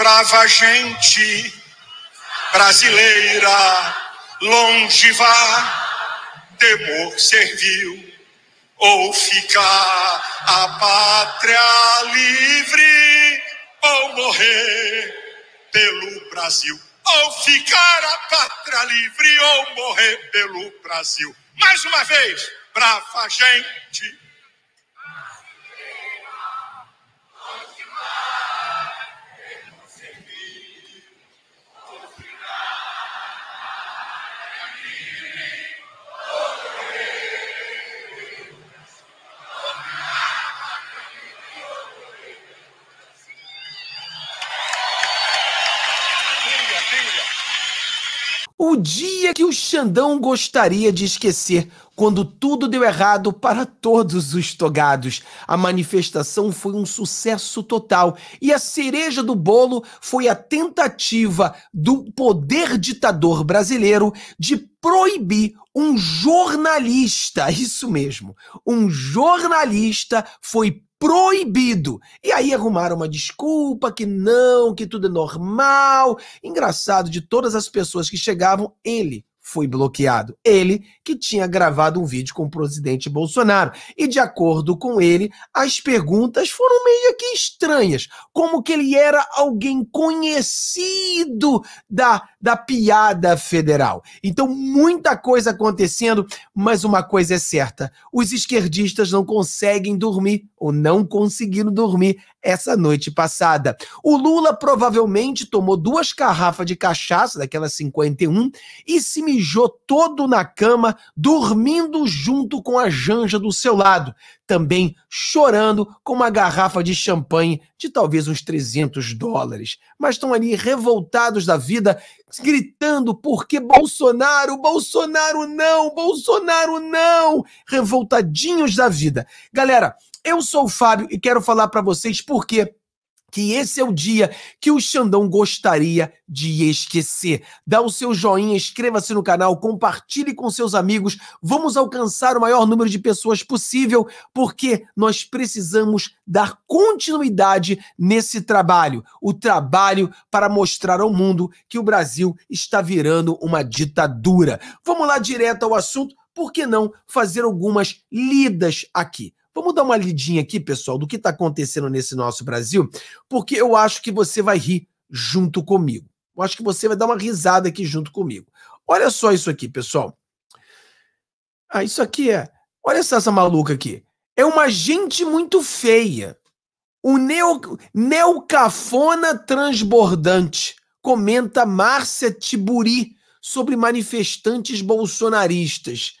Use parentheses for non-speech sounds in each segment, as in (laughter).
brava gente brasileira, longe vá, temor serviu, ou ficar a pátria livre, ou morrer pelo Brasil. Ou ficar a pátria livre, ou morrer pelo Brasil. Mais uma vez, brava gente dia que o Xandão gostaria de esquecer, quando tudo deu errado para todos os togados. A manifestação foi um sucesso total e a cereja do bolo foi a tentativa do poder ditador brasileiro de proibir um jornalista, isso mesmo, um jornalista foi proibido. E aí arrumaram uma desculpa que não, que tudo é normal. Engraçado, de todas as pessoas que chegavam, ele foi bloqueado. Ele que tinha gravado um vídeo com o presidente Bolsonaro. E de acordo com ele, as perguntas foram meio que estranhas, como que ele era alguém conhecido da da piada federal. Então, muita coisa acontecendo, mas uma coisa é certa: os esquerdistas não conseguem dormir, ou não conseguiram dormir, essa noite passada. O Lula provavelmente tomou duas garrafas de cachaça, daquelas 51, e se mijou todo na cama, dormindo junto com a Janja do seu lado também chorando com uma garrafa de champanhe de talvez uns 300 dólares, mas estão ali revoltados da vida, gritando porque Bolsonaro, Bolsonaro não, Bolsonaro não, revoltadinhos da vida. Galera, eu sou o Fábio e quero falar para vocês por quê que esse é o dia que o Xandão gostaria de esquecer. Dá o seu joinha, inscreva-se no canal, compartilhe com seus amigos. Vamos alcançar o maior número de pessoas possível, porque nós precisamos dar continuidade nesse trabalho o trabalho para mostrar ao mundo que o Brasil está virando uma ditadura. Vamos lá direto ao assunto. Por que não fazer algumas lidas aqui? Vamos dar uma lidinha aqui, pessoal, do que está acontecendo nesse nosso Brasil, porque eu acho que você vai rir junto comigo. Eu acho que você vai dar uma risada aqui junto comigo. Olha só isso aqui, pessoal. Ah, isso aqui é. Olha só essa maluca aqui. É uma gente muito feia. O neo, neocafona transbordante. Comenta Márcia Tiburi sobre manifestantes bolsonaristas.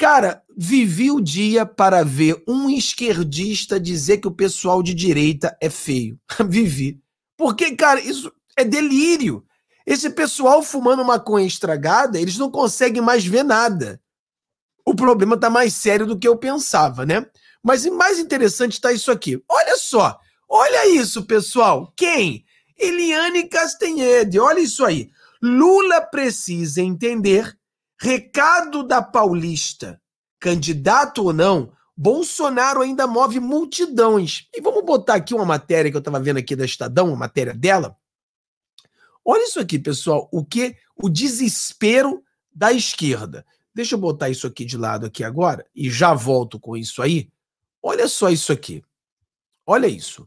Cara, vivi o dia para ver um esquerdista dizer que o pessoal de direita é feio. (laughs) vivi. Porque, cara, isso é delírio. Esse pessoal fumando maconha estragada, eles não conseguem mais ver nada. O problema está mais sério do que eu pensava, né? Mas o mais interessante está isso aqui. Olha só. Olha isso, pessoal. Quem? Eliane Castanhede. Olha isso aí. Lula precisa entender Recado da Paulista. Candidato ou não, Bolsonaro ainda move multidões. E vamos botar aqui uma matéria que eu estava vendo aqui da Estadão, a matéria dela. Olha isso aqui, pessoal, o que o desespero da esquerda. Deixa eu botar isso aqui de lado aqui agora e já volto com isso aí. Olha só isso aqui. Olha isso.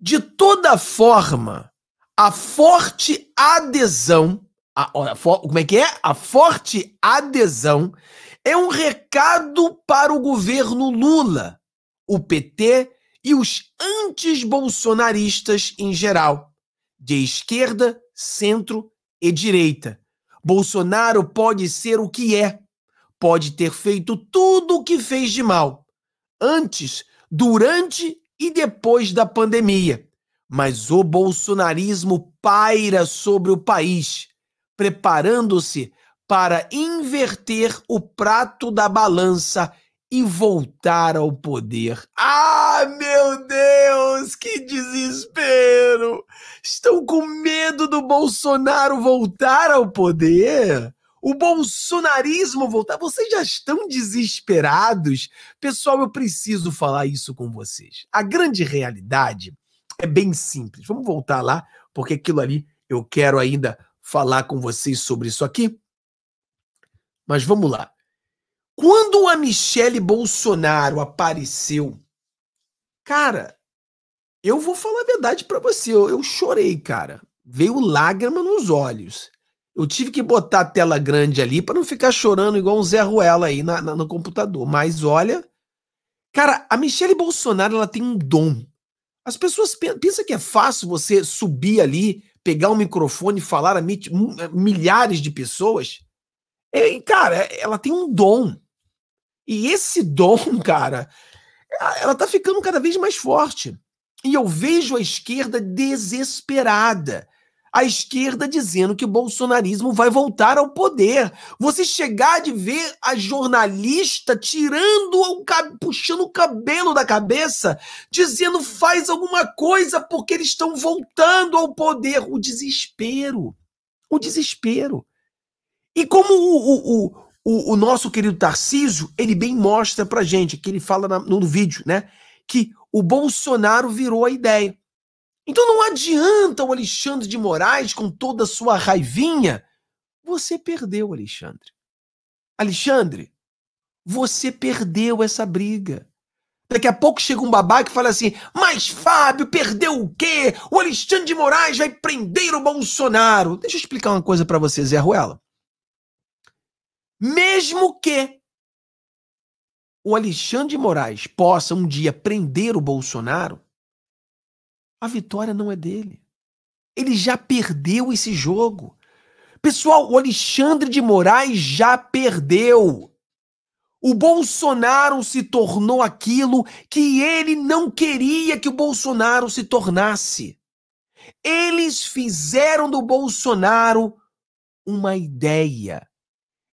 De toda forma, a forte adesão a, a, como é que é? A forte adesão é um recado para o governo Lula, o PT e os antes-bolsonaristas em geral, de esquerda, centro e direita. Bolsonaro pode ser o que é, pode ter feito tudo o que fez de mal, antes, durante e depois da pandemia. Mas o bolsonarismo paira sobre o país preparando-se para inverter o prato da balança e voltar ao poder. Ah, meu Deus, que desespero! Estão com medo do Bolsonaro voltar ao poder? O bolsonarismo voltar? Vocês já estão desesperados? Pessoal, eu preciso falar isso com vocês. A grande realidade é bem simples. Vamos voltar lá, porque aquilo ali eu quero ainda falar com vocês sobre isso aqui. Mas vamos lá. Quando a Michelle Bolsonaro apareceu, cara, eu vou falar a verdade para você, eu, eu chorei, cara. Veio lágrima nos olhos. Eu tive que botar a tela grande ali para não ficar chorando igual um Zé Ruela aí na, na, no computador. Mas olha, cara, a Michelle Bolsonaro ela tem um dom. As pessoas pensam que é fácil você subir ali, pegar o um microfone e falar a eh, milhares de pessoas, é, e, cara, é, ela tem um dom. E esse (laughs) dom, cara, é, ela tá ficando cada vez mais forte. E eu vejo a esquerda desesperada a esquerda dizendo que o bolsonarismo vai voltar ao poder. Você chegar de ver a jornalista tirando, o puxando o cabelo da cabeça, dizendo faz alguma coisa porque eles estão voltando ao poder. O desespero. O desespero. E como o, o, o, o nosso querido Tarcísio, ele bem mostra pra gente, que ele fala na, no vídeo, né? Que o Bolsonaro virou a ideia. Então não adianta o Alexandre de Moraes, com toda a sua raivinha. Você perdeu, Alexandre. Alexandre, você perdeu essa briga. Daqui a pouco chega um babá que fala assim: Mas Fábio perdeu o quê? O Alexandre de Moraes vai prender o Bolsonaro. Deixa eu explicar uma coisa para você, Zé Ruela. Mesmo que o Alexandre de Moraes possa um dia prender o Bolsonaro, a vitória não é dele. Ele já perdeu esse jogo. Pessoal, o Alexandre de Moraes já perdeu. O Bolsonaro se tornou aquilo que ele não queria que o Bolsonaro se tornasse. Eles fizeram do Bolsonaro uma ideia.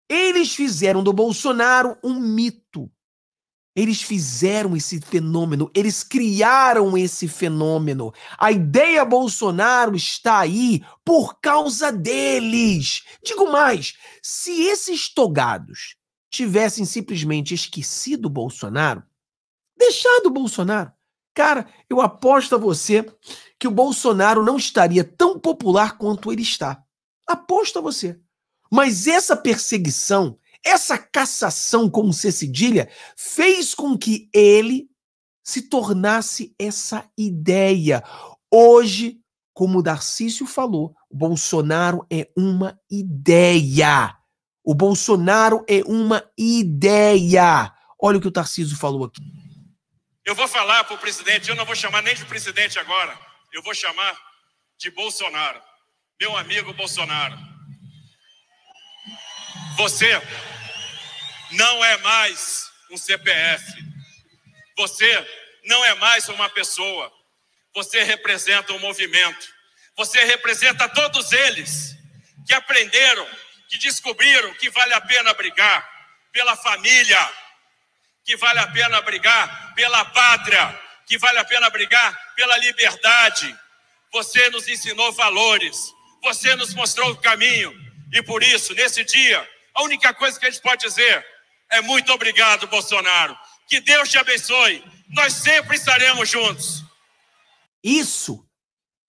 Eles fizeram do Bolsonaro um mito. Eles fizeram esse fenômeno, eles criaram esse fenômeno. A ideia Bolsonaro está aí por causa deles. Digo mais: se esses togados tivessem simplesmente esquecido Bolsonaro, deixado Bolsonaro, cara, eu aposto a você que o Bolsonaro não estaria tão popular quanto ele está. Aposto a você. Mas essa perseguição essa cassação com C cedilha fez com que ele se tornasse essa ideia. Hoje, como Darcísio falou, o Bolsonaro é uma ideia. O Bolsonaro é uma ideia. Olha o que o Tarcísio falou aqui. Eu vou falar para o presidente, eu não vou chamar nem de presidente agora, eu vou chamar de Bolsonaro. Meu amigo Bolsonaro. Você não é mais um CPF. Você não é mais uma pessoa. Você representa um movimento. Você representa todos eles que aprenderam, que descobriram que vale a pena brigar pela família, que vale a pena brigar pela pátria, que vale a pena brigar pela liberdade. Você nos ensinou valores, você nos mostrou o caminho. E por isso, nesse dia, a única coisa que a gente pode dizer é muito obrigado, Bolsonaro. Que Deus te abençoe. Nós sempre estaremos juntos. Isso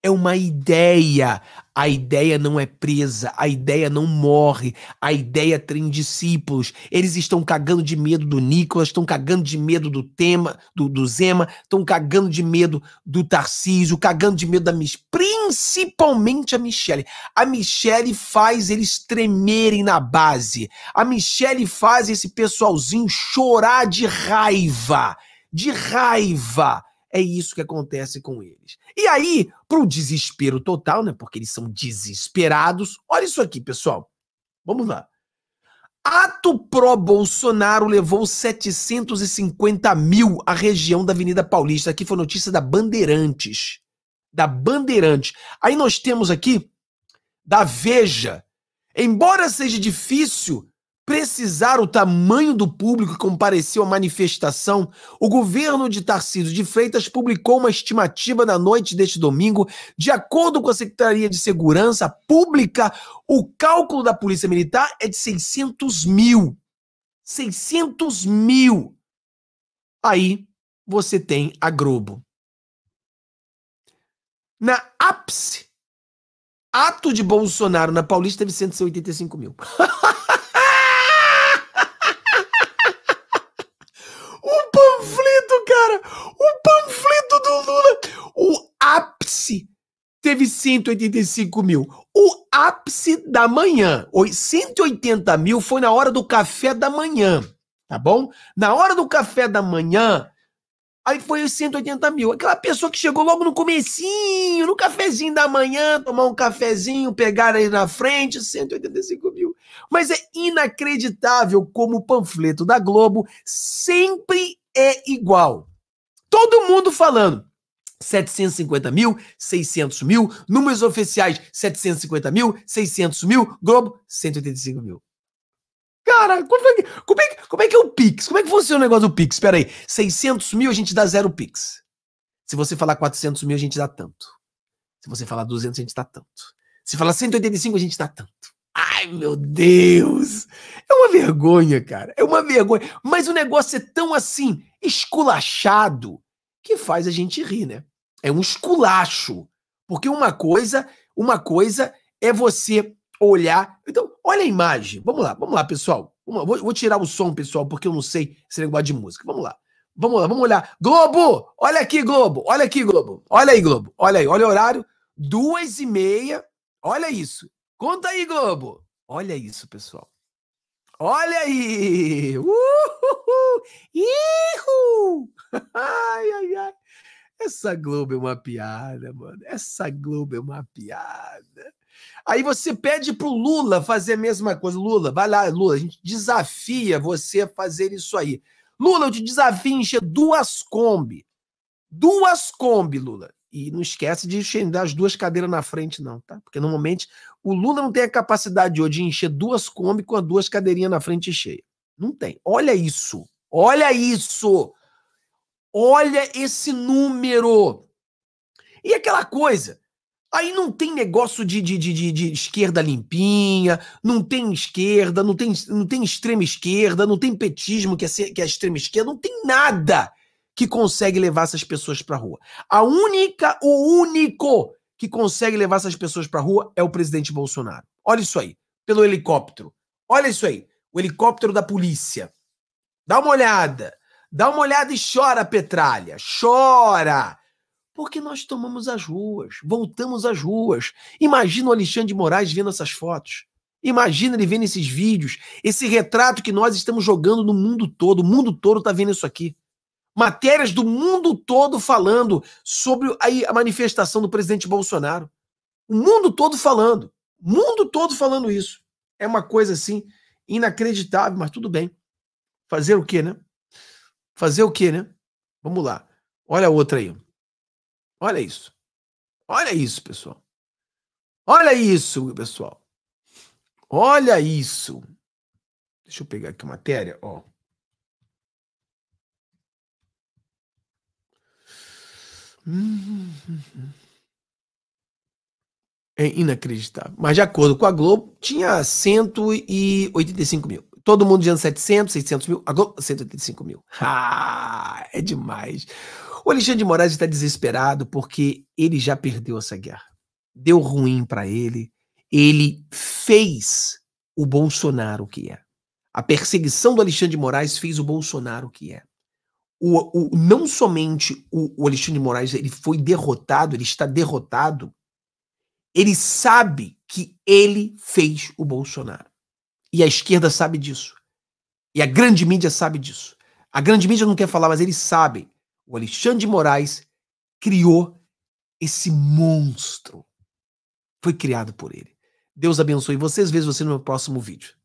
é uma ideia. A ideia não é presa, a ideia não morre, a ideia tem discípulos. Eles estão cagando de medo do Nicolas, estão cagando de medo do tema, do, do Zema, estão cagando de medo do Tarcísio, cagando de medo da Miss, principalmente a Michelle. A Michelle faz eles tremerem na base. A Michelle faz esse pessoalzinho chorar de raiva, de raiva é isso que acontece com eles. E aí, para o desespero total, né? Porque eles são desesperados. Olha isso aqui, pessoal. Vamos lá. Ato pró-Bolsonaro levou 750 mil à região da Avenida Paulista. Aqui foi notícia da Bandeirantes. Da Bandeirantes. Aí nós temos aqui da Veja. Embora seja difícil precisar o tamanho do público que compareceu à manifestação, o governo de Tarcísio de Freitas publicou uma estimativa na noite deste domingo. De acordo com a Secretaria de Segurança Pública, o cálculo da Polícia Militar é de 600 mil. 600 mil. Aí você tem a Globo. Na ápice, ato de Bolsonaro na Paulista teve 185 mil. (laughs) cara, o panfleto do Lula. O ápice teve 185 mil. O ápice da manhã, 180 mil foi na hora do café da manhã, tá bom? Na hora do café da manhã, aí foi 180 mil. Aquela pessoa que chegou logo no comecinho, no cafezinho da manhã, tomar um cafezinho, pegar aí na frente, 185 mil. Mas é inacreditável como o panfleto da Globo sempre é igual. Todo mundo falando. 750 mil, 600 mil, números oficiais 750 mil, 600 mil, Globo 185 mil. Cara, como é, que, como, é, como é que é o Pix? Como é que funciona o negócio do Pix? Espera aí, 600 mil a gente dá zero Pix. Se você falar 400 mil a gente dá tanto. Se você falar 200 a gente dá tanto. Se falar 185 a gente dá tanto. Ai, meu Deus! É uma vergonha, cara. É uma vergonha. Mas o negócio é tão assim, esculachado, que faz a gente rir, né? É um esculacho. Porque uma coisa, uma coisa é você olhar. Então, olha a imagem. Vamos lá, vamos lá, pessoal. Vou, vou, tirar o som, pessoal, porque eu não sei esse negócio de música. Vamos lá. Vamos lá, vamos olhar. Globo! Olha aqui, Globo! Olha aqui, Globo! Olha aí, Globo! Olha aí, olha o horário. Duas e meia. Olha isso. Conta aí, Globo! Olha isso, pessoal. Olha aí! (laughs) Uhul! (laughs) Ai, ai, ai. Essa Globo é uma piada, mano. Essa Globo é uma piada. Aí você pede pro Lula fazer a mesma coisa. Lula, vai lá, Lula, a gente desafia você a fazer isso aí. Lula, eu te desafio a encher duas Kombi. Duas Kombi, Lula. E não esquece de encher as duas cadeiras na frente, não, tá? Porque normalmente o Lula não tem a capacidade hoje de encher duas Kombi com as duas cadeirinhas na frente cheia. Não tem. Olha isso. Olha isso. Olha esse número. E aquela coisa. Aí não tem negócio de, de, de, de, esquerda limpinha, não tem esquerda, não tem, não tem extrema esquerda, não tem petismo que é, que é extrema esquerda, não tem nada que consegue levar essas pessoas para a rua. A única, o único que consegue levar essas pessoas para a rua é o presidente Bolsonaro. Olha isso aí, pelo helicóptero. Olha isso aí, o helicóptero da polícia. Dá uma olhada. Dá uma olhada e chora, Petralha. Chora. Porque nós tomamos as ruas, voltamos às ruas. Imagina o Alexandre de Moraes vendo essas fotos. Imagina ele vendo esses vídeos, esse retrato que nós estamos jogando no mundo todo. O mundo todo está vendo isso aqui matérias do mundo todo falando sobre a manifestação do presidente Bolsonaro. O mundo todo falando. O mundo todo falando isso. É uma coisa assim inacreditável, mas tudo bem. Fazer o quê, né? Fazer o quê, né? Vamos lá. Olha a outra aí. Olha isso. Olha isso, pessoal. Olha isso, pessoal. Olha isso. Deixa eu pegar aqui a matéria, ó. Uhum. É inacreditável. Mas, de acordo com a Globo, tinha 185 mil. Todo mundo dizendo 700, 600 mil. A Globo, 185 mil. (laughs) Ah, é demais. O Alexandre de Moraes está desesperado porque ele já perdeu essa guerra. Deu ruim para ele. Ele fez o Bolsonaro o que é. A perseguição do Alexandre de Moraes fez o Bolsonaro o que é o, o, não somente o, o Alexandre de Moraes ele foi derrotado, ele está derrotado, ele sabe que ele fez o Bolsonaro. E a esquerda sabe disso. E a grande mídia sabe disso. A grande mídia não quer falar, mas eles sabem. O Alexandre de Moraes criou esse monstro. Foi criado por ele. Deus abençoe vocês. Vejo você no meu próximo vídeo.